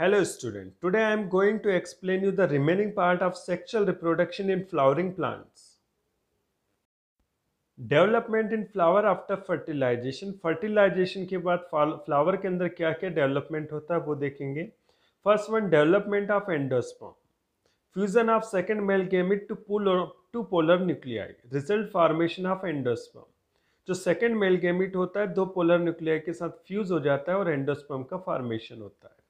Hello student today I am going to explain you the remaining part of sexual reproduction in flowering plants development in flower after fertilization fertilization के बाद flower के अंदर क्या क्या development होता है वो देखेंगे first one development of endosperm fusion of second male gamete to polar to polar nuclei result formation of endosperm जो सेकेंड मेल गेमिट होता है दो पोलर न्यूक्लियाई के साथ फ्यूज हो जाता है और एंडोस्पर्म का फॉर्मेशन होता है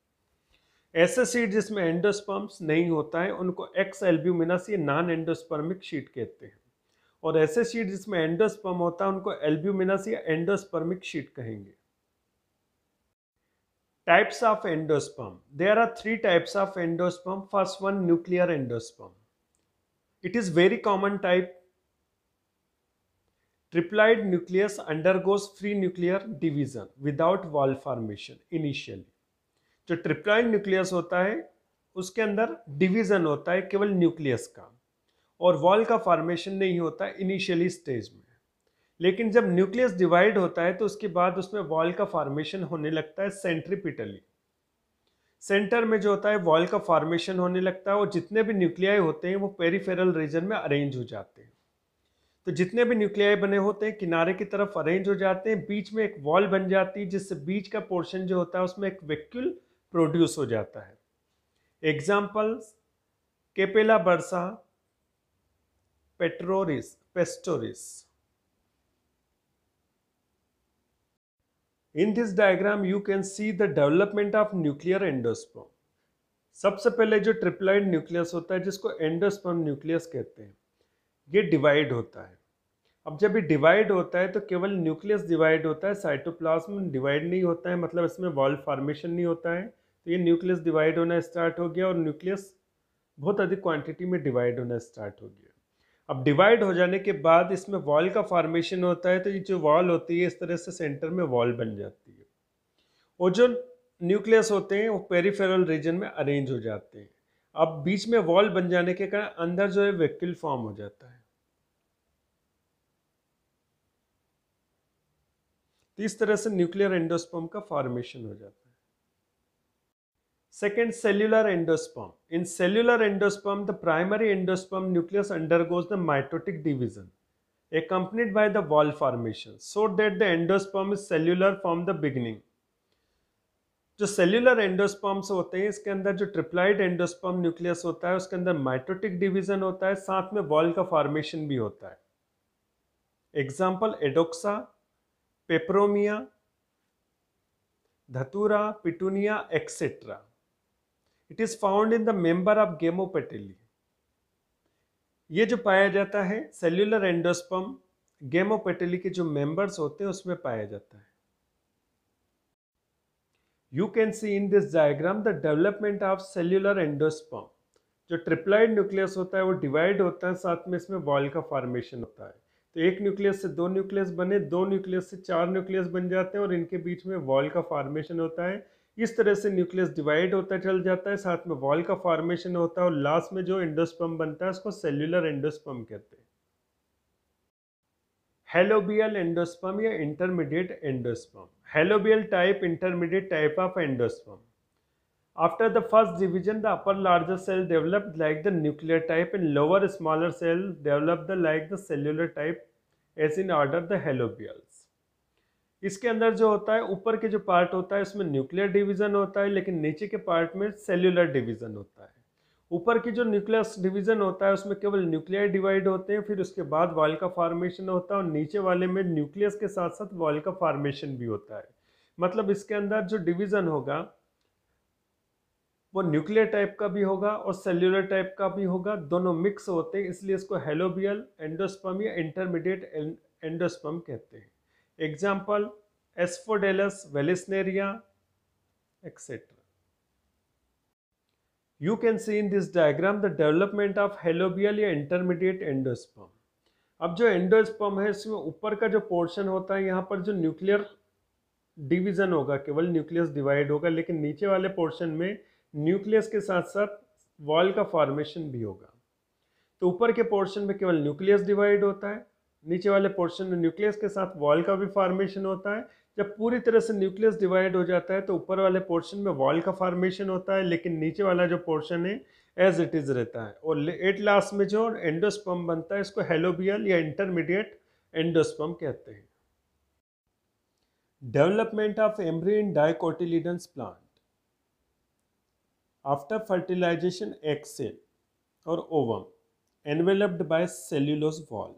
ऐसे सीड जिसमें एंडोस्पर्म्स नहीं होता है उनको एक्स एल्ब्यूमिनस ये नॉन एंडोस्पर्मिक सीड कहते हैं और ऐसे सीड जिसमें एंडोस्पर्म होता है उनको एल्ब्यूमिनस या एंडोस्पर्मिक सीड कहेंगे types of endosperm there are three types of endosperm first one nuclear endosperm it is very common type triploid nucleus undergoes free nuclear division without wall formation initially जो triploid nucleus होता है उसके अंदर division होता है केवल nucleus का और वॉल का फॉर्मेशन नहीं होता इनिशियली स्टेज में लेकिन जब न्यूक्लियस डिवाइड होता है तो उसके बाद उसमें वॉल का फॉर्मेशन होने लगता है सेंट्रिपिटली सेंटर में जो होता है वॉल का फॉर्मेशन होने लगता है और जितने भी न्यूक्लियाई होते हैं वो पेरीफेरल रीजन में अरेंज हो जाते हैं तो जितने भी न्यूक्लियाई बने होते हैं किनारे की तरफ अरेंज हो जाते हैं बीच में एक वॉल बन जाती है जिससे बीच का पोर्शन जो होता है उसमें एक वेक्यूल प्रोड्यूस हो जाता है examples capsella bursa pastoris pastoris in this diagram you can see the development of nuclear endosperm. सबसे पहले जो ट्रिप्लाइड न्यूक्लियस होता है जिसको एंडोस्पर्म न्यूक्लियस कहते हैं ये डिवाइड होता है अब जब ये डिवाइड होता है तो केवल न्यूक्लियस डिवाइड होता है साइटोप्लाज्म डिवाइड नहीं होता है मतलब इसमें वॉल फॉर्मेशन नहीं होता है तो ये न्यूक्लियस डिवाइड होना स्टार्ट हो गया और न्यूक्लियस बहुत अधिक क्वांटिटी में डिवाइड होना स्टार्ट हो गया अब डिवाइड हो जाने के बाद इसमें वॉल का फॉर्मेशन होता है तो ये जो वॉल होती है इस तरह से सेंटर में वॉल बन जाती है और जो न्यूक्लियस होते हैं वो पेरीफेरल रीजन में अरेंज हो जाते हैं अब बीच में वॉल बन जाने के कारण अंदर जो है वेक्यूल फॉर्म हो जाता है तो इस तरह से न्यूक्लियर एंडोस्पर्म का फॉर्मेशन हो जाता है Second, cellular endosperm. In cellular endosperm, the primary endosperm nucleus undergoes the mitotic division accompanied by the wall formation so that the endosperm is cellular from the beginning. जो cellular endosperms होते हैं इसके अंदर जो ट्रिप्लाइड endosperm nucleus होता है उसके अंदर माइटोटिक डिवीजन होता है साथ में वॉल का फॉर्मेशन भी होता है example adoxa peperomia datura petunia etcetera it is found in the member of gamopetalae ये जो पाया जाता है सेल्यूलर एंडोस्पम गेमोपेटेली के जो मेंबर्स होते हैं उसमें पाया जाता है you can see in this diagram the development of cellular endosperm जो ट्रिप्लाइड न्यूक्लियस होता है वो डिवाइड होता है साथ में इसमें वॉल का फॉर्मेशन होता है तो एक न्यूक्लियस से दो न्यूक्लियस बने दो न्यूक्लियस से चार न्यूक्लियस बन जाते हैं और इनके बीच में वॉल का फॉर्मेशन होता है इस तरह से न्यूक्लियस डिवाइड होता चल जाता है साथ में वॉल का फॉर्मेशन होता है और लास्ट में जो एंडोस्पम बनता है उसको सेल्युलर एंडोस्पम कहते हैं हेलोबियल एंडोस्पम या intermediate endosperm helobial type intermediate type of endosperm after the first division the upper larger cell developed like the nuclear type and lower smaller cell developed like the cellular type as in order the helobiales इसके अंदर जो होता है ऊपर के जो part होता है उसमें न्यूक्लियर डिवीज़न होता है लेकिन नीचे के पार्ट में सेल्यूलर डिवीज़न होता है ऊपर की जो न्यूक्लियस डिवीज़न होता है उसमें केवल न्यूक्लियर डिवाइड होते हैं फिर उसके बाद वॉल का फार्मेशन होता है और नीचे वाले में न्यूक्लियस के साथ साथ वॉल का फार्मेशन भी होता है मतलब इसके अंदर जो डिवीज़न होगा वो न्यूक्लियर टाइप का भी होगा और सेल्युलर टाइप का भी होगा दोनों मिक्स होते हैं इसलिए इसको हेलोबियल एंडोस्पम या इंटरमीडिएट एंडोस्पम कहते हैं example asphodelus vallisneria etcetera you can see in this diagram the development of helobial या इंटरमीडिएट एंडोस्पम अब जो एंडोस्पर्म है इसमें ऊपर का जो पोर्शन होता है यहाँ पर जो न्यूक्लियर डिवीजन होगा केवल न्यूक्लियस डिवाइड होगा लेकिन नीचे वाले पोर्शन में न्यूक्लियस के साथ साथ वॉल का फॉर्मेशन भी होगा तो ऊपर के पोर्शन में केवल न्यूक्लियस डिवाइड होता है नीचे वाले पोर्शन में न्यूक्लियस के साथ वॉल का भी फॉर्मेशन होता है जब पूरी तरह से न्यूक्लियस डिवाइड हो जाता है तो ऊपर वाले पोर्शन में वॉल का फॉर्मेशन होता है लेकिन नीचे वाला जो पोर्शन है एज इट इज़ रहता है और एट लास्ट में जो एंडोस्पम बनता है इसको हेलोबियल या इंटरमीडिएट एंडोस्पम कहते हैं development of embryo in plant after fertilization एक्सेल और ovum enveloped by cellulose wall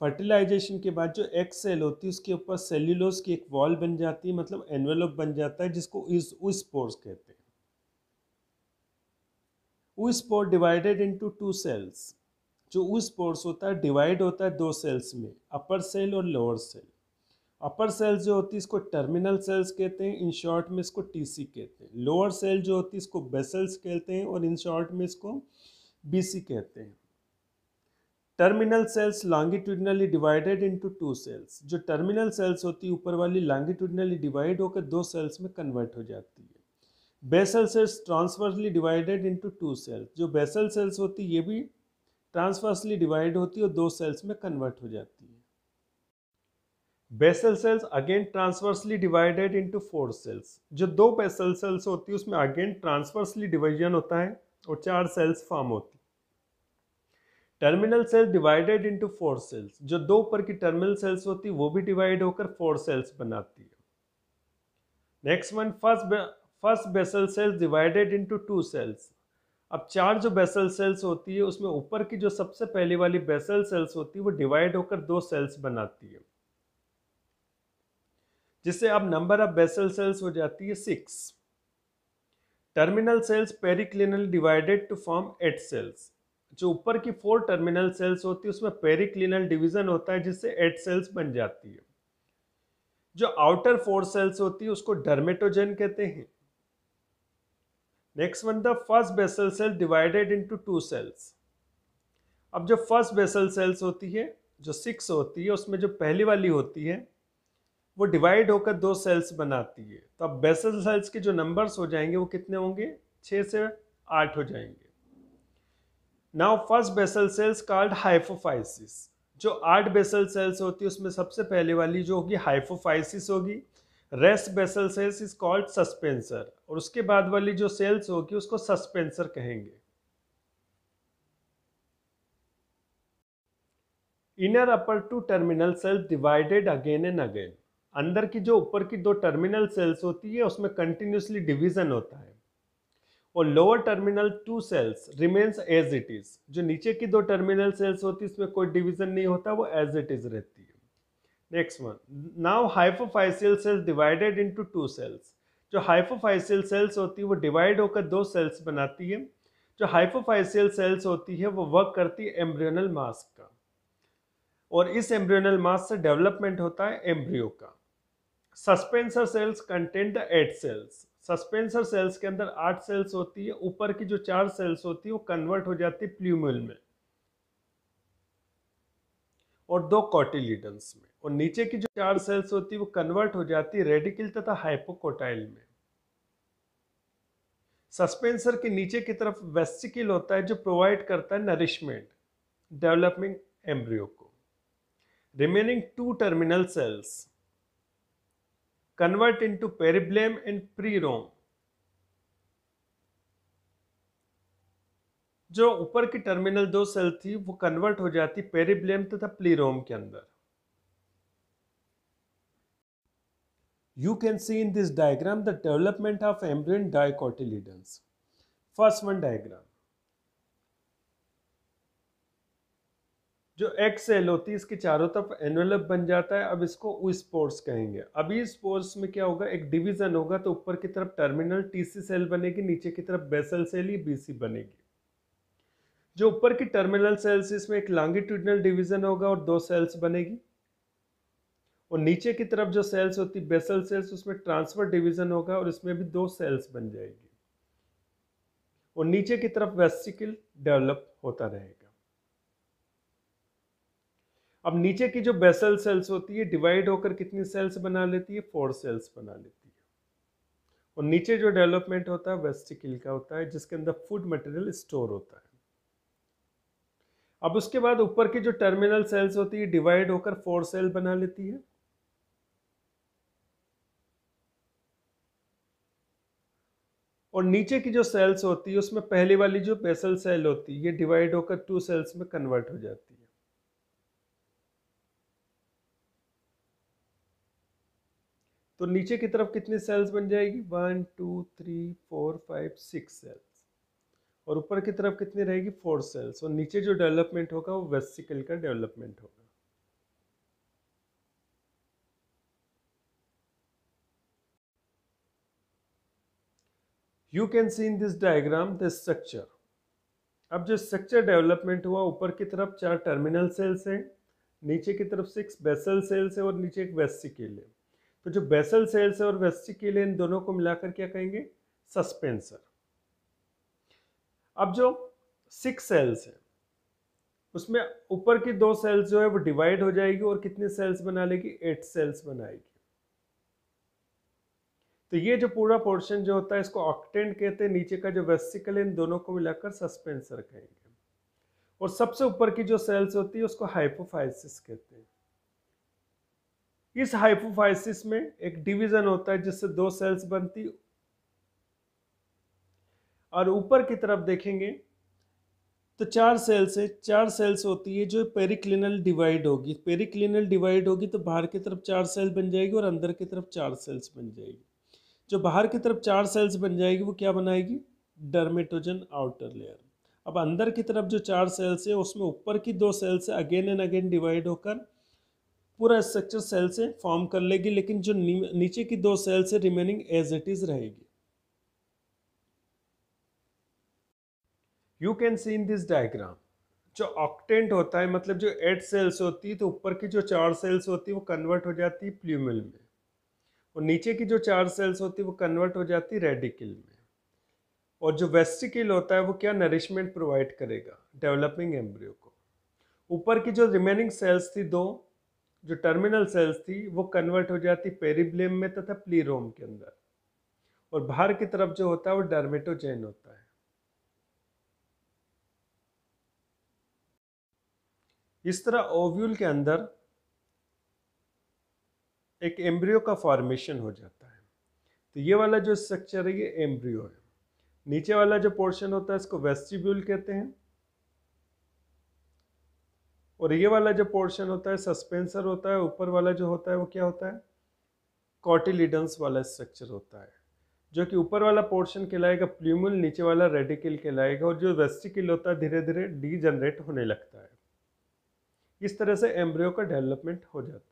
fertilization के बाद जो एक्स सेल होती है उसके ऊपर सेल्यूलोस की एक वॉल बन जाती है मतलब एनवेलोप बन जाता है जिसको इस उस्पोर्स कहते हैं oospore divided into two cells जो उस्पोर्स होता है डिवाइड होता है दो सेल्स में अपर सेल और लोअर सेल अपर सेल्स जो होती है इसको टर्मिनल सेल्स कहते हैं इन शॉर्ट में इसको टीसी कहते हैं लोअर सेल जो होती है इसको बेसल्स कहते हैं और इन शॉर्ट में इसको बीसी कहते हैं terminal cells longitudinally divided into two cells जो टर्मिनल सेल्स होती है ऊपर वाली लॉन्गिट्यूडनली डिवाइड होकर दो सेल्स में कन्वर्ट हो जाती है basal cells transversely divided into two cells जो बेसल सेल्स होती है ये भी ट्रांसवर्सली डिवाइड होती है और दो सेल्स में कन्वर्ट हो जाती है basal cells again transversely divided into four cells जो दो बेसल सेल्स होती है उसमें अगेन ट्रांसवर्सली डिवीजन होता है और चार सेल्स फॉर्म होती है terminal cell divided into four cells जो दो ऊपर की टर्मिनल सेल्स होती है वो भी डिवाइड होकर फोर सेल्स बनाती है next one first first basal cells divided into two cells अब चार जो बेसल सेल्स होती है उसमें ऊपर की जो सबसे पहली वाली बेसल सेल्स होती है वो डिवाइड होकर दो सेल्स बनाती है जिससे अब नंबर ऑफ बेसल सेल्स हो जाती है six terminal cells periclinal divided to form eight cells जो ऊपर की फोर टर्मिनल सेल्स होती है उसमें पेरिक्लिनल डिवीजन होता है जिससे एट सेल्स बन जाती है जो आउटर फोर सेल्स होती है उसको डर्मेटोजेन कहते हैं next one the first basal cell divided into two cells अब जो फर्स्ट बेसल सेल्स होती है जो सिक्स होती है उसमें जो पहली वाली होती है वो डिवाइड होकर दो सेल्स बनाती है तो अब बेसल सेल्स के जो नंबर्स हो जाएंगे वो कितने होंगे छः से आठ हो जाएंगे now first basal cells called hypophysis जो आठ बेसल सेल्स होती है उसमें सबसे पहले वाली जो होगी हाइफोफाइसिस होगी rest basal cells is called suspensor और उसके बाद वाली जो सेल्स होगी उसको सस्पेंसर कहेंगे inner upper two terminal cells divided again and again अंदर की जो ऊपर की दो टर्मिनल सेल्स होती है उसमें कंटिन्यूसली डिवीजन होता है और lower terminal two cells remains as it is जो नीचे की दो टर्मिनल सेल्स होती है इसमें कोई डिविजन नहीं होता वो एज इट इज रहती है next one now hypophysial cells divided into two cells जो हाइफोफाइसियल सेल्स होती है वो डिवाइड होकर दो सेल्स बनाती है जो हाइफोफाइसियल सेल्स होती है वो वर्क करती है एम्ब्रियनल मास का और इस एम्ब्रियनल मास से डेवलपमेंट होता है एम्ब्रियो का suspensor cells content the eight cells suspensor cells के अंदर आठ सेल्स होती है ऊपर की जो चार सेल्स होती है वो कन्वर्ट हो जाती है प्ल्यूमल में और दो कॉटिलीडन्स में और नीचे की जो चार सेल्स होती है वो कन्वर्ट हो जाती है रेडिकल तथा हाइपोकोटाइल में सस्पेंसर के नीचे की तरफ वेस्टिकल होता है जो प्रोवाइड करता है नरिशमेंट डेवलपिंग एम्ब्रियो को remaining two terminal cells convert into periblem and prirome जो ऊपर की टर्मिनल दो सेल थी वो कन्वर्ट हो जाती पेरिब्लेम तथा प्लीरोम के अंदर you can see in this diagram the development of ambient dicotyledons. First one diagram. जो एक्स एल होती है इसके चारों तरफ एनवेलप बन जाता है अब इसको उस पोर्स कहेंगे अभी इस पोर्स में क्या होगा एक डिवीजन होगा तो ऊपर की तरफ टर्मिनल टीसी सेल बनेगी नीचे की तरफ बेसल सेल ही बीसी बनेगी जो ऊपर की टर्मिनल सेल्स इसमें एक लॉन्गिट्यूडनल डिवीजन होगा और दो सेल्स बनेगी और नीचे की तरफ जो सेल्स होती बेसल सेल्स उसमें ट्रांसफर डिवीजन होगा और इसमें भी दो सेल्स बन जाएगी और नीचे की तरफ वेस्टिकल डेवलप होता रहेगा अब नीचे की जो बेसल सेल्स होती है डिवाइड होकर कितनी सेल्स बना लेती है फोर सेल्स बना लेती है और नीचे जो डेवलपमेंट होता है वेस्टिकल का होता है जिसके अंदर फूड मटेरियल स्टोर होता है अब उसके बाद ऊपर की जो टर्मिनल सेल्स होती है डिवाइड होकर फोर सेल बना लेती है और नीचे की जो सेल्स होती है उसमें पहली वाली जो बेसल सेल होती है ये डिवाइड होकर टू सेल्स में कन्वर्ट हो जाती है तो नीचे की तरफ कितनी सेल्स बन जाएगी one two three four five six cells और ऊपर की तरफ कितनी रहेगी फोर सेल्स और नीचे जो डेवलपमेंट होगा वो वेस्टिकल का डेवलपमेंट होगा you can see in this diagram the structure अब जो स्ट्रक्चर डेवलपमेंट हुआ ऊपर की तरफ चार टर्मिनल सेल्स हैं नीचे की तरफ सिक्स बेसल सेल्स है और नीचे एक वेस्टिकल है तो जो बेसल सेल्स है और इन दोनों को मिलाकर क्या कहेंगे सस्पेंसर अब जो सिक्स सेल्स है उसमें ऊपर की दो सेल्स जो है वो डिवाइड हो जाएगी और कितने सेल्स बना लेगी एट सेल्स बनाएगी तो ये जो पूरा पोर्शन जो होता है इसको ऑक्टेंट कहते हैं नीचे का जो वेस्टिकल इन दोनों को मिलाकर सस्पेंसर कहेंगे और सबसे ऊपर की जो सेल्स होती है उसको हाइपोफाइसिस कहते हैं इस हाइपोफाइसिस में एक डिवीजन होता है जिससे दो सेल्स बनती और ऊपर की तरफ देखेंगे तो चार सेल्स है चार सेल्स होती है जो पेरिक्लिनल डिवाइड होगी पेरिक्लिनल डिवाइड होगी तो बाहर की तरफ चार सेल बन जाएगी और अंदर की तरफ चार सेल्स बन जाएगी जो बाहर की तरफ चार सेल्स बन जाएगी वो क्या बनाएगी डर्मेटोजन आउटर लेयर अब अंदर की तरफ जो चार सेल्स है उसमें ऊपर की दो cells again and again divide होकर पूरा स्ट्रक्चर सेल से फॉर्म कर लेगी लेकिन जो नीचे की दो सेल से रिमेनिंग एज इट इज रहेगी you can see in this diagram जो ऑक्टेंट होता है मतलब जो एट सेल्स होती है तो ऊपर की जो चार सेल्स होती है वो कन्वर्ट हो जाती है प्ल्यूमल में और नीचे की जो चार सेल्स होती है वो कन्वर्ट हो जाती है रेडिकल में और जो वेस्टिकल होता है वो क्या नरिशमेंट प्रोवाइड करेगा डेवलपिंग एम्ब्रियो को ऊपर की जो रिमेनिंग सेल्स थी दो जो टर्मिनल सेल्स थी वो कन्वर्ट हो जाती पेरिब्लेम में तथा प्लीरोम के अंदर और बाहर की तरफ जो होता है वो डर्मेटोजेन होता है इस तरह ओव्यूल के अंदर एक एम्ब्रियो का फॉर्मेशन हो जाता है तो ये वाला जो स्ट्रक्चर है ये एम्ब्रियो है नीचे वाला जो पोर्शन होता है इसको वेस्टिब्यूल कहते हैं और ये वाला जो पोर्शन होता है सस्पेंसर होता है ऊपर वाला जो होता है वो क्या होता है कॉटिलिडन्स वाला स्ट्रक्चर होता है जो कि ऊपर वाला पोर्शन कहलाएगा प्ल्यूमल नीचे वाला रेडिकल कहलाएगा और जो वेस्टिकल होता है धीरे धीरे डीजनरेट होने लगता है इस तरह से एम्ब्रियो का डेवलपमेंट हो जाता है